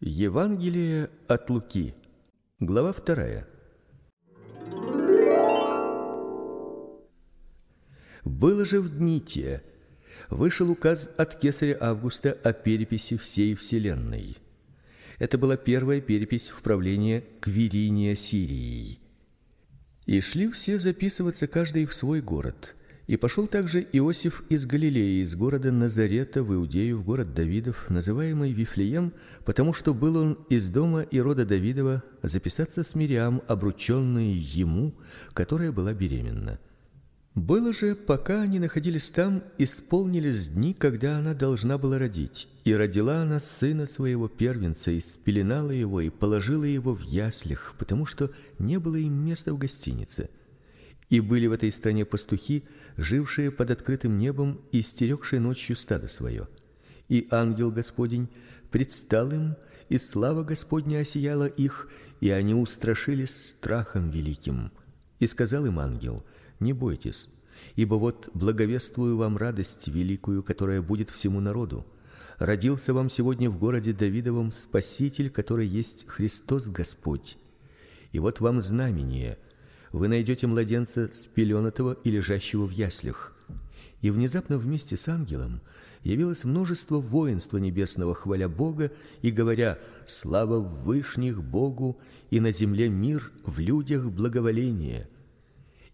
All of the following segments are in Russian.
Евангелие от Луки. Глава 2. Было же в дни те, вышел указ от кесаря Августа о переписи всей вселенной. Это была первая перепись в правление Квириния Сирии. И шли все записываться каждый в свой город. И пошел также Иосиф из Галилеи, из города Назарета в Иудею, в город Давидов, называемый Вифлеем, потому что был он из дома и рода Давидова, записаться с Мириам, обрученной ему, которая была беременна. Было же, пока они находились там, исполнились дни, когда она должна была родить. И родила она сына своего первенца, и спеленала его, и положила его в яслях, потому что не было им места в гостинице. И были в этой стране пастухи, жившие под открытым небом и стерегшие ночью стадо свое. И ангел Господень предстал им, и слава Господня осияла их, и они устрашились страхом великим. И сказал им ангел: Не бойтесь, ибо вот благовествую вам радость великую, которая будет всему народу. Родился вам сегодня в городе Давидовом спаситель, который есть Христос Господь. И вот вам знамение: вы найдете младенца спеленатого и лежащего в яслях. И внезапно вместе с ангелом явилось множество воинства небесного, хваля Бога и говоря: слава в вышних Богу и на земле мир в людях благоволение.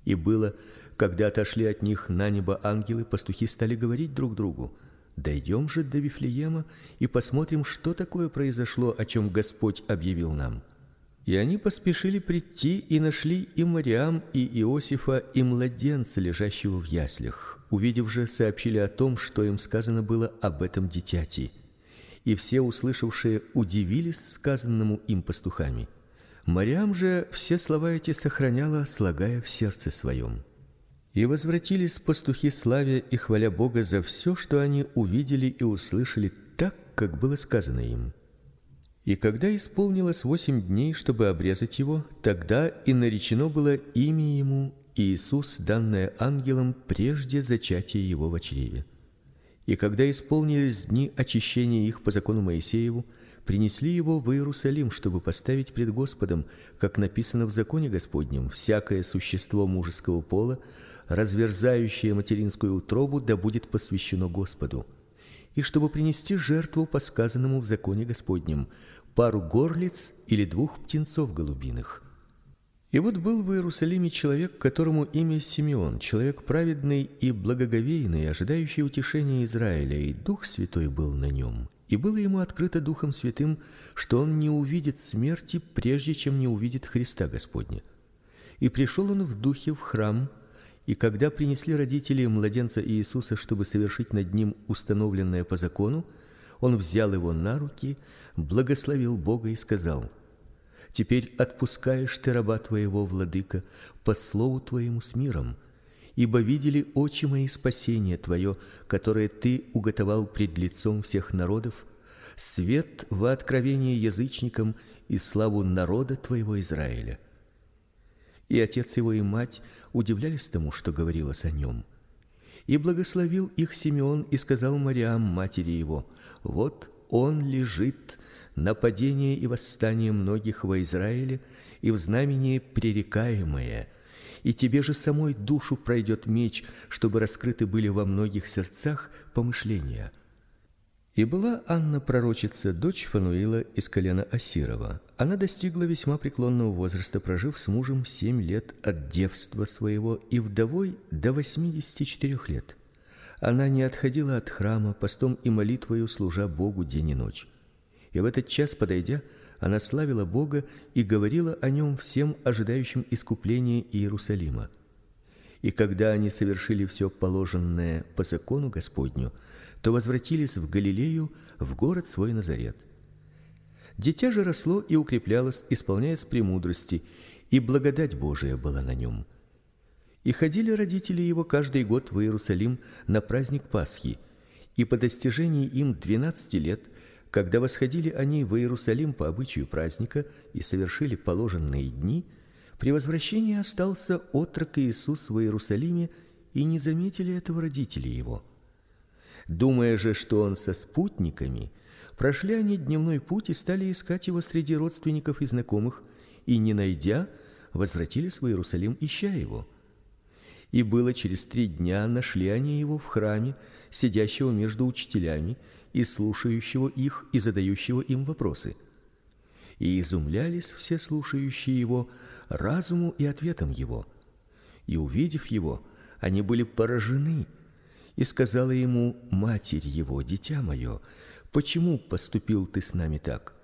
И было, когда отошли от них на небо ангелы, пастухи стали говорить друг другу: дойдем же до Вифлеема и посмотрим, что такое произошло, о чем Господь объявил нам. И они поспешили прийти и нашли и Мариам, и Иосифа, и младенца, лежащего в яслях. Увидев же, сообщили о том, что им сказано было об этом дитяти. И все услышавшие удивились сказанному им пастухами. Мариам же все слова эти сохраняла, слагая в сердце своем. И возвратились пастухи славя и хваля Бога за все, что они увидели и услышали, так как было сказано им. И когда исполнилось восемь дней, чтобы обрезать его, тогда и наречено было имя ему Иисус, данное ангелом прежде зачатия его в чреве. И когда исполнились дни очищения их по закону Моисееву, принесли его в Иерусалим, чтобы поставить пред Господом, как написано в законе Господнем: всякое существо мужского пола, разверзающее материнскую утробу, да будет посвящено Господу и чтобы принести жертву по сказанному в законе Господнем пару горлиц или двух птенцов голубиных. И вот был в Иерусалиме человек, которому имя Симеон, человек праведный и благоговейный, ожидающий утешения Израиля, и Дух Святой был на нем. И было ему открыто Духом Святым, что он не увидит смерти, прежде чем не увидит Христа Господня. И пришел он в духе в храм, и когда принесли родители младенца Иисуса, чтобы совершить над ним установленное по закону, он взял его на руки, благословил Бога и сказал: Теперь отпускаешь ты раба твоего, владыка, по слову твоему с миром, ибо видели очи мои спасение твое, которое ты уготовал пред лицом всех народов, свет во откровение язычникам и славу народа твоего Израиля. И отец его и мать удивлялись тому, что говорилось о нем. И благословил их Симеон и сказал Мариам матери его: "Вот он лежит на падении и восстании многих во Израиле и в знамении пререкаемое. И тебе же самой душу пройдет меч, чтобы раскрыты были во многих сердцах помышления" И была Анна пророчица, дочь Фануила из колена Асирова. Она достигла весьма преклонного возраста, прожив с мужем семь лет от девства своего и вдовой до 84 лет. Она не отходила от храма, постом и молитвою служа Богу день и ночь. И в этот час, подойдя, она славила Бога и говорила о нем всем ожидающим искупления Иерусалима. И когда они совершили все положенное по закону Господню, то возвратились в Галилею, в город свой Назарет. Дитя же росло и укреплялось, исполняясь премудрости, и благодать Божия была на нем. И ходили родители его каждый год в Иерусалим на праздник Пасхи, и по достижении им двенадцати лет, когда восходили они в Иерусалим по обычаю праздника и совершили положенные дни, при возвращении остался отрок Иисус в Иерусалиме, и не заметили этого родители его. Думая же, что он со спутниками, прошли они дневной путь и стали искать его среди родственников и знакомых, и не найдя, возвратились в Иерусалим ища его. И было через три дня нашли они его в храме, сидящего между учителями и слушающего их и задающего им вопросы. И изумлялись все слушающие его разуму и ответам его. И увидев его, они были поражены и сказала ему: "Матерь его, дитя мое, почему поступил ты с нами так?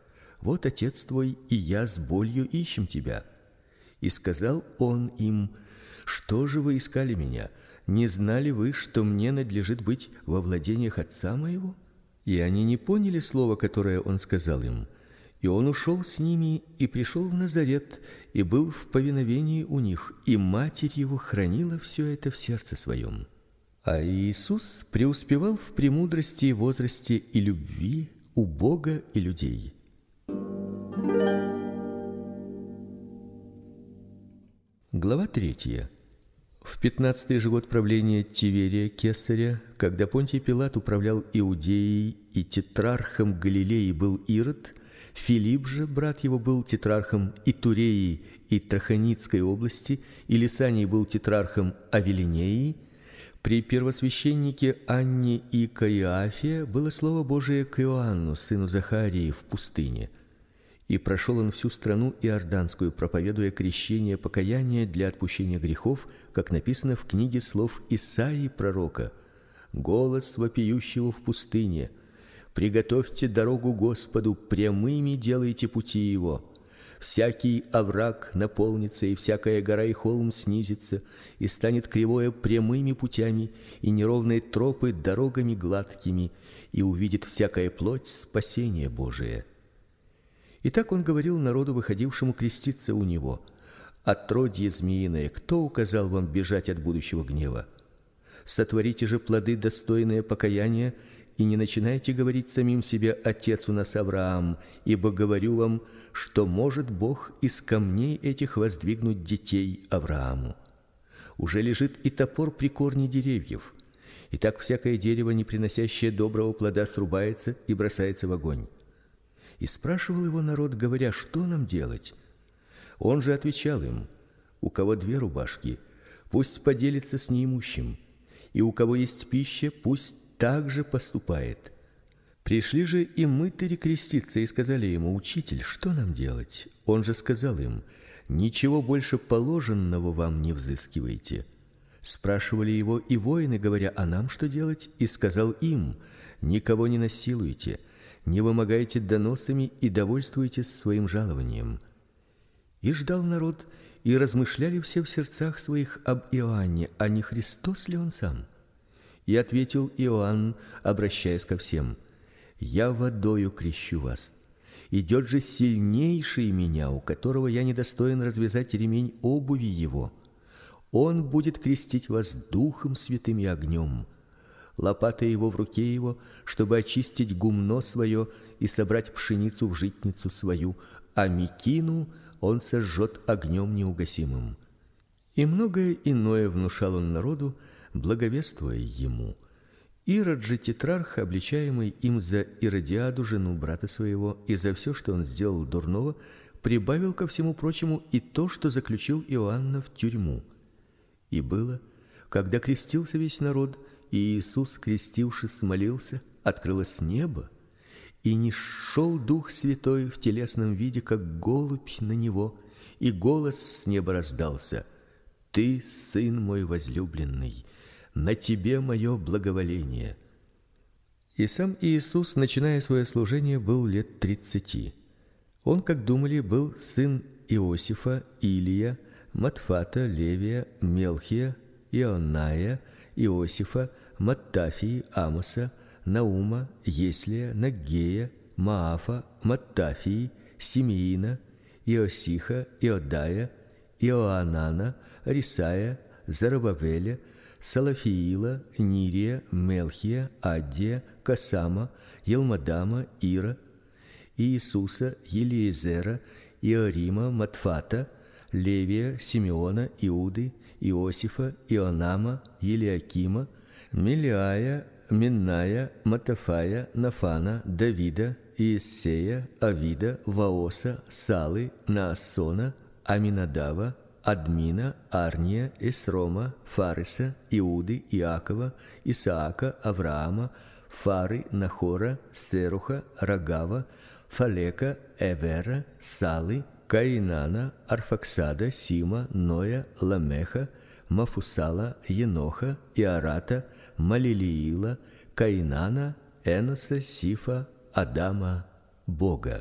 Вот отец твой и я с болью ищем тебя". И сказал он им: "Что же вы искали меня? Не знали вы, что мне надлежит быть во владениях отца моего?" И они не поняли слова, которое он сказал им. И он ушел с ними и пришел в Назарет и был в повиновении у них, и мать его хранила все это в сердце своем. А Иисус преуспевал в премудрости возрасте и любви у Бога и людей. Глава 3. В 15 же год правления Тиверия Кесаря, когда Понтий Пилат управлял Иудеей и тетрархом Галилеи был Ирод, Филипп же, брат его, был тетрархом Итуреи и Траханицкой области, и Лисаний был тетрархом Авелинеи – при первосвященнике Анне и Каиафе было слово Божие к Иоанну, сыну Захарии, в пустыне. И прошел он всю страну иорданскую, проповедуя крещение покаяния для отпущения грехов, как написано в книге слов Исаии пророка: "Голос вопиющего в пустыне: приготовьте дорогу Господу, прямыми делайте пути его". Всякий овраг наполнится, и всякая гора и холм снизится, и станет кривое прямыми путями, и неровные тропы дорогами гладкими, и увидит всякая плоть спасение Божие. И так он говорил народу, выходившему креститься у него: "Отродье змеиное, кто указал вам бежать от будущего гнева? Сотворите же плоды достойные покаяния, и не начинайте говорить самим себе: "Отец у нас Авраам", ибо говорю вам, что может Бог из камней этих воздвигнуть детей Аврааму. Уже лежит и топор при корне деревьев. И так всякое дерево, не приносящее доброго плода, срубается и бросается в огонь. И спрашивал его народ, говоря: "Что нам делать?" Он же отвечал им: "У кого две рубашки, пусть поделится с неимущим, и у кого есть пища, пусть также поступает. Пришли же и мытари креститься и сказали ему: "Учитель, что нам делать?" Он же сказал им: "Ничего больше положенного вам не взыскивайте". Спрашивали его и воины, говоря: "А нам что делать?" И сказал им: "Никого не насилуйте, не вымогайте доносами и довольствуйтесь своим жалованием". И ждал народ, и размышляли все в сердцах своих об Иоанне, а не Христос ли он сам? И ответил Иоанн, обращаясь ко всем: Я водою крещу вас. Идет же сильнейший меня, у которого я недостоин развязать ремень обуви его. Он будет крестить вас духом святым и огнем. Лопата его в руке его, чтобы очистить гумно свое и собрать пшеницу в житницу свою, а мекину он сожжет огнем неугасимым. И многое иное внушал он народу, благовествуя ему. Ирод же тетрарх, обличаемый им за Иродиаду жену брата своего и за все, что он сделал дурного, прибавил ко всему прочему и то, что заключил Иоанна в тюрьму. И было, когда крестился весь народ, и Иисус, крестившись, молился, открылось небо, и не шел Дух Святой в телесном виде, как голубь на него, и голос с неба раздался: "Ты сын мой возлюбленный, на тебе моё благоволение. И сам Иисус, начиная свое служение, был лет тридцати. Он, как думали, был сын Иосифа, Илия, Матфата, Левия, Мелхия, Иоанная, Иосифа, Маттафии, Амоса, Наума, Еслия, Нагея, Маафа, Маттафии, Симеина, Иосиха, Иодая, Иоанана, Рисая, Зарубавеля, Салафиила, Нирия, Мелхия, Аддия, Касама, Елмадама, Ира, Иисуса, Елиезера, Иорима, Матфата, Левия, Симеона, Иуды, Иосифа, Ионама, Елиакима, Милиая, Минная, Матафая, Нафана, Давида, Иессея, Авида, Ваоса, Салы, Наасона, Аминадава, Админа, Арния, Исрома, Фариса, Иуды, Иакова, Исаака, Авраама, Фары, Нахора, Серуха, Рагава, Фалека, Эвера, Салы, Каинана, Арфаксада, Сима, Ноя, Ламеха, Мафусала, Еноха, Иарата, Малилиила, Каинана, Эноса, Сифа, Адама, Бога.